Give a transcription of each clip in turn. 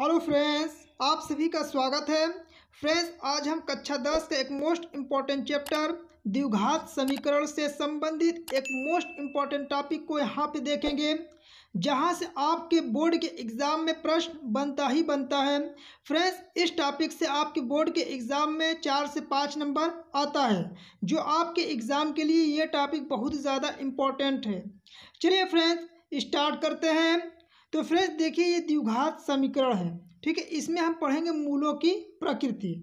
hello friends आप सभी का स्वागत है फ्रेंड्स आज हम कक्षा दस का एक मोस्ट इम्पॉर्टेंट चैप्टर द्विघात समीकरण से संबंधित एक मोस्ट इम्पॉर्टेंट टॉपिक को यहाँ पे देखेंगे जहाँ से आपके बोर्ड के एग्ज़ाम में प्रश्न बनता ही बनता है फ्रेंड्स इस टॉपिक से आपके बोर्ड के एग्ज़ाम में चार से पाँच नंबर आता है जो आपके एग्ज़ाम के लिए ये टॉपिक बहुत ज़्यादा इम्पॉर्टेंट है चलिए फ्रेंड्स स्टार्ट करते हैं तो फ्रेंड्स देखिए ये द्विघात समीकरण है ठीक है इसमें हम पढ़ेंगे मूलों की प्रकृति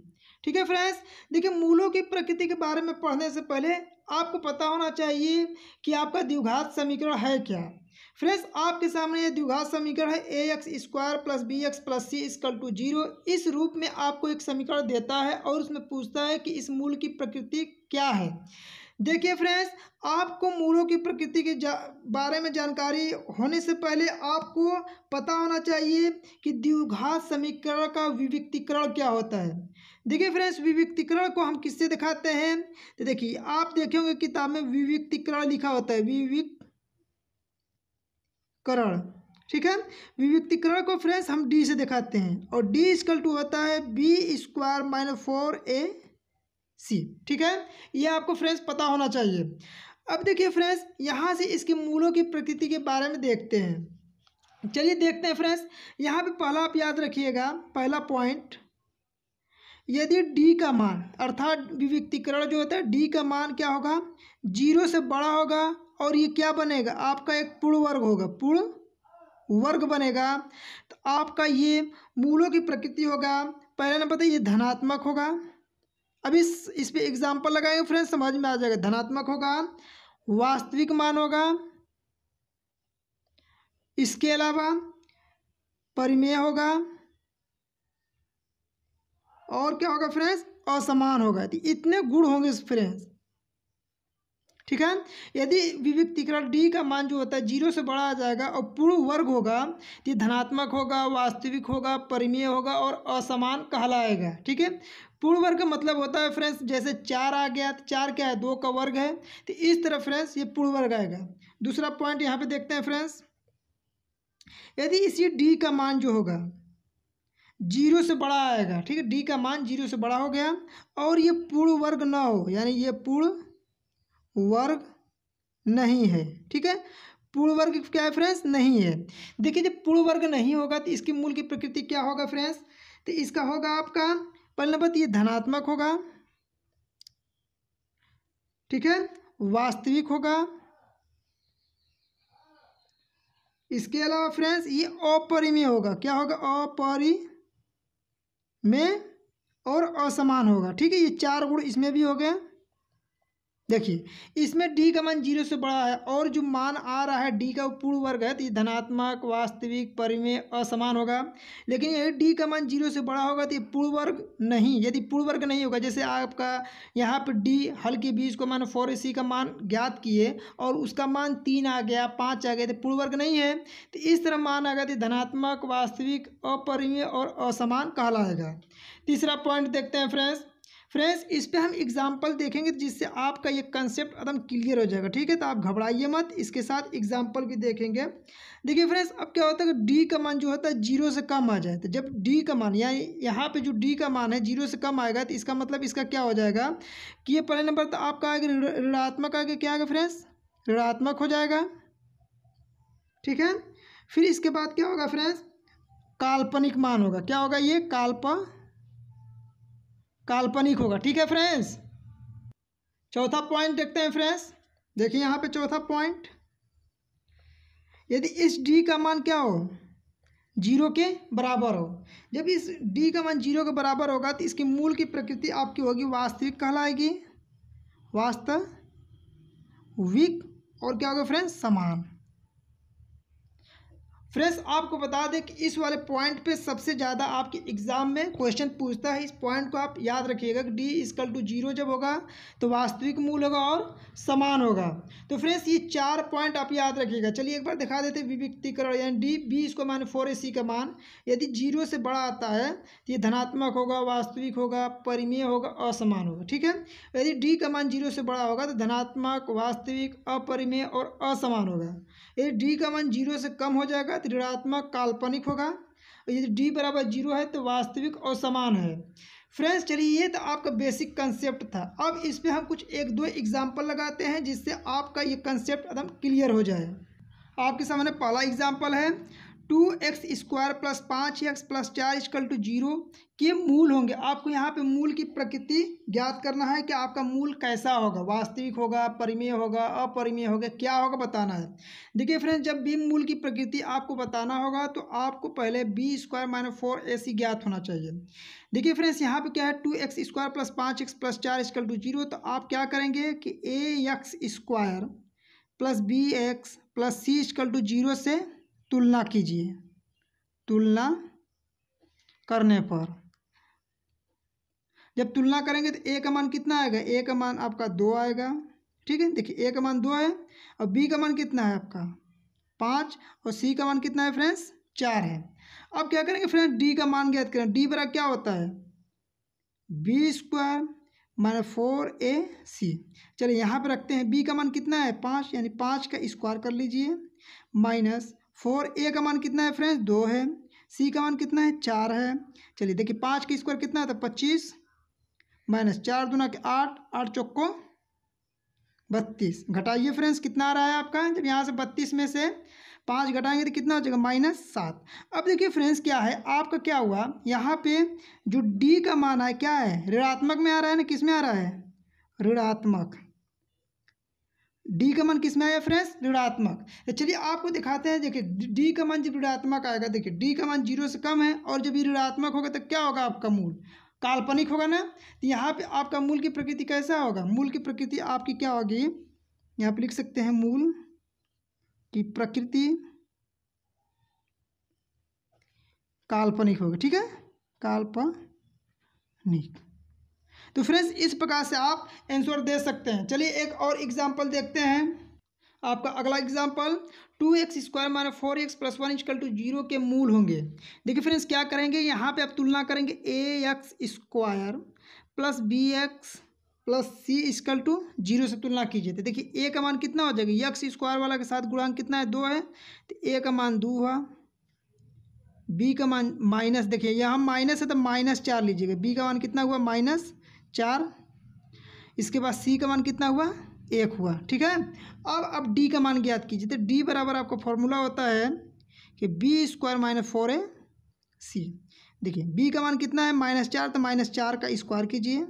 ठीक है फ्रेंड्स देखिए मूलों की प्रकृति के बारे में पढ़ने से पहले आपको पता होना चाहिए कि आपका द्विघात समीकरण है क्या फ्रेंड्स आपके सामने ये द्विघात समीकरण है a x square plus b x plus c equal to zero इस रूप में आपको एक समीकरण देता है और उसमें पूछता है कि इस मूल की प्रकृति क्या है देखिए फ्रेंड्स आपको मूलों की प्रकृति के बारे में जानकारी होने से पहले आपको पता होना चाहिए कि द्विघात समीकरण का विविक्तिकरण क्या होता है देखिए फ्रेंड्स विविक्तिकरण को हम किससे दिखाते हैं तो देखिए आप देखेंगे किताब में विविक्तिकरण लिखा होता है विविकरण ठीक है विविक्तिकरण को फ्रेंड्स हम डी से दिखाते हैं और डी स्कल टू होता है b square minus four a c ठीक है यह आपको फ्रेंड्स पता होना चाहिए अब देखिए फ्रेंड्स यहाँ से इसके मूलों की प्रकृति के बारे में देखते हैं चलिए देखते हैं फ्रेंड्स यहाँ पे पहला आप याद रखिएगा पहला पॉइंट यदि डी का मान अर्थात विविक्तिकरण जो होता है डी का मान क्या होगा जीरो से बड़ा होगा और ये क्या बनेगा आपका एक पूर्ण वर्ग होगा पूर्ण वर्ग बनेगा तो आपका ये मूलों की प्रकृति होगा पहला नंबर तो ये धनात्मक होगा अभी इस पर एग्जाम्पल लगाएंगे फ्रेंड समझ में आ जाएगा धनात्मक होगा वास्तविक मान होगा इसके अलावा परिमेय होगा और क्या होगा फ्रेंड्स असमान होगा तो इतने गुण होंगे फ्रेंड्स ठीक है यदि विविधतिकरण डी का मान जो होता है जीरो से बड़ा आ जाएगा और पूर्ण वर्ग होगा तो ये धनात्मक होगा वास्तविक होगा परिमेय होगा और असमान कहलाएगा ठीक है पूर्ण वर्ग का मतलब होता है फ्रेंड्स जैसे चार आ गया तो चार क्या है दो का वर्ग है तो इस तरह फ्रेंड्स ये पूर्ण वर्ग आएगा दूसरा पॉइंट यहाँ पे देखते हैं फ्रेंड्स यदि इसी डी का मान जो होगा जीरो से बड़ा आएगा ठीक है डी का मान जीरो से बड़ा हो गया और ये पूर्ण वर्ग ना हो यानी ये पूर्ण वर्ग नहीं है ठीक है पूर्ण वर्ग क्या है फ्रेंड्स नहीं है देखिए जब पूर्ण वर्ग नहीं होगा तो इसकी मूल की प्रकृति क्या होगा फ्रेंड्स तो इसका होगा आपका पहले नंबर तो ये धनात्मक होगा ठीक है वास्तविक होगा इसके अलावा फ्रेंड्स ये अपरिमेय होगा क्या होगा अपरिमेय और असमान होगा ठीक है ये चार गुण इसमें भी हो गए देखिए इसमें डी का मान जीरो से बड़ा है और जो मान आ रहा है डी का पूर्ण वर्ग है तो ये धनात्मक वास्तविक परिमेय असमान होगा लेकिन यदि डी का मान जीरो से बड़ा होगा तो ये पूर्ण वर्ग नहीं यदि पूर्ण वर्ग नहीं होगा जैसे आपका यहाँ पर डी हल के बीज को मान फोर सी का मान ज्ञात किए और उसका मान तीन आ गया पाँच आ गया तो पूर्ण वर्ग नहीं है तो इस तरह मान आ गया तो धनात्मक वास्तविक अपरिमेय और असमान कहलाएगा तीसरा पॉइंट देखते हैं फ्रेंड्स फ्रेंड्स इस पर हम एग्जाम्पल देखेंगे तो जिससे आपका ये कंसेप्ट एकदम क्लियर हो जाएगा ठीक है तो आप घबराइए मत इसके साथ एग्जाम्पल भी देखेंगे देखिए फ्रेंड्स अब क्या होता है कि डी का मान जो होता है जीरो से कम आ जाए तो जब डी का मान यानी यहाँ पे जो डी का मान है जीरो से कम आएगा तो इसका मतलब इसका क्या हो जाएगा कि ये पहले नंबर तो आपका आएगा ऋणात्मक आगे क्या आएगा फ्रेंड्स ऋणात्मक हो जाएगा ठीक है फिर इसके बाद क्या होगा फ्रेंड्स काल्पनिक मान होगा क्या होगा ये काल्पनिक काल्पनिक होगा ठीक है फ्रेंड्स चौथा पॉइंट देखते हैं फ्रेंड्स देखिए यहाँ पे चौथा पॉइंट यदि इस डी का मान क्या हो जीरो के बराबर हो जब इस डी का मान जीरो के बराबर होगा तो इसकी मूल की प्रकृति आपकी होगी वास्तविक कहलाएगी वास्तविक और क्या होगा फ्रेंड्स समान फ्रेंड्स आपको बता दें कि इस वाले पॉइंट पे सबसे ज़्यादा आपके एग्ज़ाम में क्वेश्चन पूछता है इस पॉइंट को आप याद रखिएगा कि डी इजकल टू जीरो जब होगा तो वास्तविक मूल होगा और समान होगा तो फ्रेंड्स ये चार पॉइंट आप याद रखिएगा चलिए एक बार दिखा देते हैं विविक्तिकरण यानी डी बी इसको मान फोर ए सी का मान यदि जीरो से बड़ा आता है तो ये धनात्मक होगा वास्तविक होगा परिमेय होगा असमान होगा ठीक है यदि डी का मान जीरो से बड़ा होगा तो धनात्मक वास्तविक अपरिमेय और असमान होगा यदि डी का मान जीरो से कम हो जाएगा ऋणात्मक काल्पनिक होगा यदि डी बराबर जीरो है तो वास्तविक और समान है फ्रेंड्स चलिए ये तो आपका बेसिक कंसेप्ट था अब इस पर हम कुछ एक दो एग्जाम्पल लगाते हैं जिससे आपका ये कंसेप्ट एकदम क्लियर हो जाए आपके सामने पहला एग्जाम्पल है टू एक्स स्क्वायर प्लस पाँच एक्स प्लस चार इजकल टू जीरो के मूल होंगे आपको यहाँ पे मूल की प्रकृति ज्ञात करना है कि आपका मूल कैसा होगा वास्तविक होगा परिमेय होगा अपरिमेय होगा क्या होगा बताना है देखिए फ्रेंड्स जब भी मूल की प्रकृति आपको बताना होगा तो आपको पहले b square minus four a c ज्ञात होना चाहिए देखिए फ्रेंड्स यहाँ पे क्या है टू एक्स स्क्वायर प्लस पाँच एक्स प्लस चार इजकल टू जीरो तो आप क्या करेंगे कि a x square plus b x plus c equal to zero से तुलना कीजिए तुलना करने पर जब तुलना करेंगे तो ए का मान कितना आएगा ए का मान आपका दो आएगा ठीक है देखिए ए का मान दो है और बी का मान कितना है आपका पाँच और सी का मान कितना है फ्रेंड्स चार है अब क्या करेंगे फ्रेंड्स डी का मान ज्ञात करें डी बरा क्या होता है b square minus four a c चलिए यहाँ पर रखते हैं बी का मान कितना है पाँच यानी पाँच का स्क्वायर कर लीजिए माइनस फोर ए का मान कितना है फ्रेंड्स दो है सी का मान कितना है चार है चलिए देखिए पाँच की स्क्वायर कितना है तो पच्चीस माइनस चार दुना के आठ आठ चौको बत्तीस घटाइए फ्रेंड्स कितना आ रहा है आपका जब यहाँ से बत्तीस में से पाँच घटाएंगे तो कितना हो जाएगा माइनस सात अब देखिए फ्रेंड्स क्या है आपका क्या हुआ यहाँ पे जो डी का मान है क्या है ऋणात्मक में आ रहा है ना किस में आ रहा है ऋणात्मक डी का किस में आया फ्रेंड्स ऋणात्मक तो चलिए आपको दिखाते हैं देखिए डी का मन जब ऋणात्मक आएगा देखिए डी का मन जीरो से कम है और जब ये ऋणात्मक होगा तो क्या होगा आपका मूल काल्पनिक होगा ना तो यहाँ पे आपका मूल की प्रकृति कैसा होगा मूल की प्रकृति आपकी क्या होगी यहाँ पर लिख सकते हैं मूल की प्रकृति काल्पनिक होगी ठीक है काल्पनिक तो फ्रेंड्स इस प्रकार से आप आंसर दे सकते हैं चलिए एक और एग्जाम्पल देखते हैं आपका अगला example two x square minus four x plus one equal to zero के मूल होंगे देखिए फ्रेंड्स क्या करेंगे यहाँ पे आप तुलना करेंगे a x square plus b x plus c equal to zero से तुलना कीजिए तो देखिए ए का मान कितना हो जाएगा यक्स स्क्वायर वाला के साथ गुणांक कितना है दो है तो ए का मान दो हुआ बी का मान माइनस देखिए यहाँ माइनस है तो माइनस चार लीजिएगा बी का मान कितना हुआ माइनस चार इसके बाद सी का मान कितना हुआ एक हुआ ठीक है अब अब डी का मान ज्ञात कीजिए तो डी बराबर आपका फॉर्मूला होता है कि b square minus four a c देखिए बी का मान कितना है माइनस चार तो माइनस चार का स्क्वायर कीजिए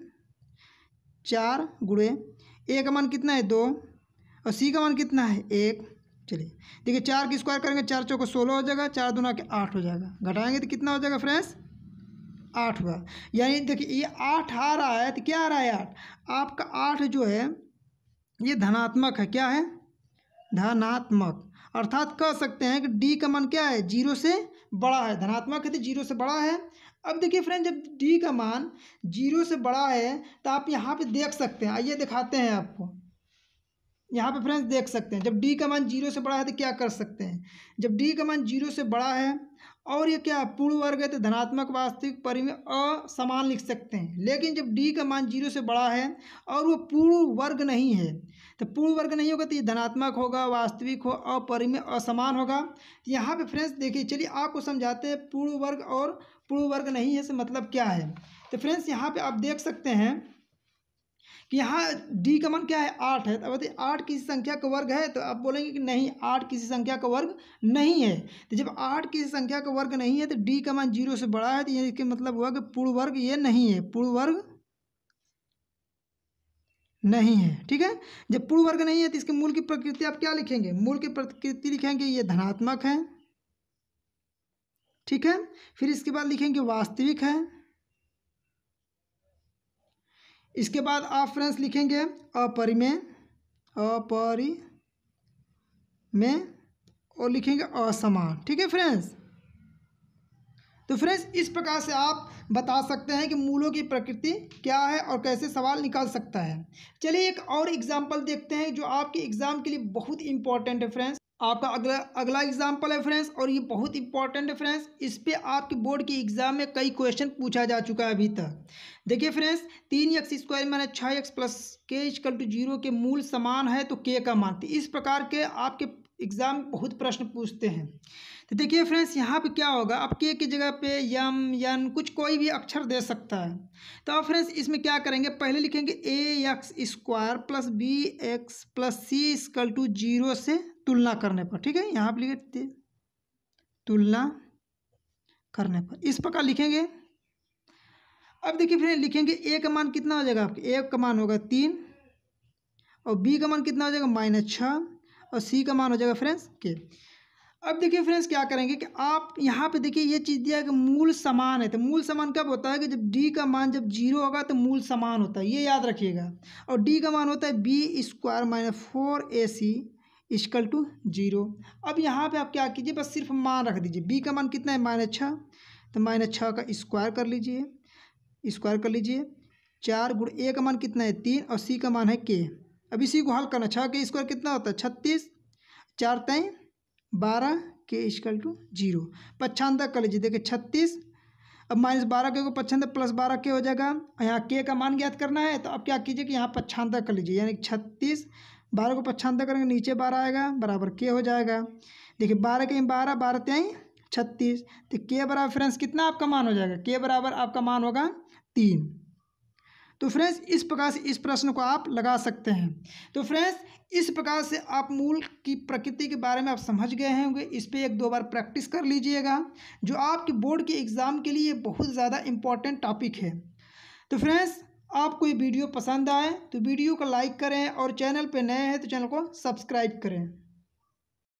चार गुड़े ए का मान कितना है दो और सी का मान कितना है एक चलिए देखिए चार की स्क्वायर करेंगे चार चौको सोलह हो जाएगा चार दुना के आठ हो जाएगा घटाएंगे तो कितना हो जाएगा फ्रेंड्स आठ हुआ यानी देखिए ये आठ आ रहा है तो क्या आ रहा है आठ आपका आठ जो है ये धनात्मक है क्या है धनात्मक अर्थात कह सकते हैं कि डी का मान क्या है जीरो से बड़ा है धनात्मक है तो जीरो से बड़ा है अब देखिए फ्रेंड जब डी का मान जीरो से बड़ा है तो आप यहाँ पे देख सकते हैं आइए दिखाते हैं आपको यहाँ पे फ्रेंड्स देख सकते हैं जब डी का मान जीरो से बड़ा है तो क्या कर सकते हैं जब डी का मान जीरो से बड़ा है और ये क्या पूर्ण वर्ग है तो धनात्मक वास्तविक परिमेय असमान लिख सकते हैं लेकिन जब डी का मान जीरो से बड़ा है और वो पूर्ण वर्ग नहीं है तो पूर्ण वर्ग नहीं होगा तो ये धनात्मक होगा वास्तविक हो अपरिमेय असमान होगा यहाँ पे फ्रेंड्स देखिए चलिए आपको समझाते हैं पूर्ण वर्ग और पूर्ण वर्ग नहीं है से मतलब क्या है तो फ्रेंड्स यहाँ पर आप देख सकते हैं कि यहाँ डी का मान क्या है आठ है तो बताइए आठ किसी संख्या का वर्ग है तो आप बोलेंगे कि नहीं आठ किसी संख्या का वर्ग नहीं है तो जब आठ किसी संख्या का वर्ग नहीं है तो डी का मान जीरो से बड़ा है तो ये मतलब हुआ कि पूर्ण वर्ग ये नहीं है पूर्ण वर्ग नहीं है ठीक है जब पूर्ण वर्ग नहीं है तो इसके मूल की प्रकृति आप क्या लिखेंगे मूल की प्रकृति लिखेंगे ये धनात्मक है ठीक है फिर इसके बाद लिखेंगे वास्तविक है इसके बाद आप फ्रेंड्स लिखेंगे अपरि में और लिखेंगे असमान ठीक है फ्रेंड्स तो फ्रेंड्स इस प्रकार से आप बता सकते हैं कि मूलों की प्रकृति क्या है और कैसे सवाल निकाल सकता है चलिए एक और एग्जाम्पल देखते हैं जो आपके एग्ज़ाम के लिए बहुत इंपॉर्टेंट है फ्रेंड्स आपका अगला अगला एग्जाम्पल है फ्रेंड्स और ये बहुत इंपॉर्टेंट है फ्रेंड्स इस पर आपके बोर्ड के एग्ज़ाम में कई क्वेश्चन पूछा जा चुका है अभी तक देखिए फ्रेंड्स तीन एक्स स्क्वायर मैंने छः x plus k equal to zero के मूल समान है तो के का मान तो इस प्रकार के आपके एग्ज़ाम बहुत प्रश्न पूछते हैं तो देखिए फ्रेंड्स यहाँ पे क्या होगा आप के की जगह पे यम यन कुछ कोई भी अक्षर दे सकता है तो आप फ्रेंड्स इसमें क्या करेंगे पहले लिखेंगे a x square plus b x plus c equal to zero से तुलना करने पर ठीक है यहाँ पर लिखे तुलना करने पर इस प्रकार लिखेंगे अब देखिए फ्रेंड लिखेंगे ए का मान कितना हो जाएगा आपके ए का मान होगा तीन और बी का मान कितना हो जाएगा माइनस छः और सी का मान हो जाएगा फ्रेंड्स के अब देखिए फ्रेंड्स क्या करेंगे कि आप यहाँ पे देखिए ये चीज़ दिया है कि मूल समान है तो मूल समान कब होता है कि जब डी का मान जब जीरो होगा तो मूल समान होता है ये याद रखिएगा और डी का मान होता है b square minus four a c equal to zero अब यहाँ पे आप क्या कीजिए बस सिर्फ मान रख दीजिए बी का मान कितना है माइनस छः तो माइनस छः का स्क्वायर कर लीजिए स्क्वायर कर लीजिए चार गुड़ ए का मान कितना है तीन और सी का मान है के अब इसी को हल करना छः के स्क्वायर कितना होता है छत्तीस चार तय बारह के स्क्वायर टू जीरो पच्छांतर कर लीजिए देखिए छत्तीस अब माइनस बारह के पच्छांतर प्लस बारह के हो जाएगा यहाँ के का मान ज्ञात करना है तो अब क्या कीजिए कि यहाँ पच्छांतर कर लीजिए यानी छत्तीस बारह को पच्छांतर करेंगे नीचे बारह आएगा बराबर के हो जाएगा देखिए बारह कहीं बारह बारह तय छत्तीस तो के बराबर फ्रेंड्स कितना आपका मान हो जाएगा के बराबर आपका मान होगा तीन तो फ्रेंड्स इस प्रकार से इस प्रश्न को आप लगा सकते हैं तो फ्रेंड्स इस प्रकार से आप मूल की प्रकृति के बारे में आप समझ गए होंगे इस पर एक दो बार प्रैक्टिस कर लीजिएगा जो आपके बोर्ड के एग्ज़ाम के लिए बहुत ज़्यादा इम्पॉर्टेंट टॉपिक है तो फ्रेंड्स आपको ये वीडियो पसंद आए तो वीडियो को लाइक करें और चैनल पर नए हैं तो चैनल को सब्सक्राइब करें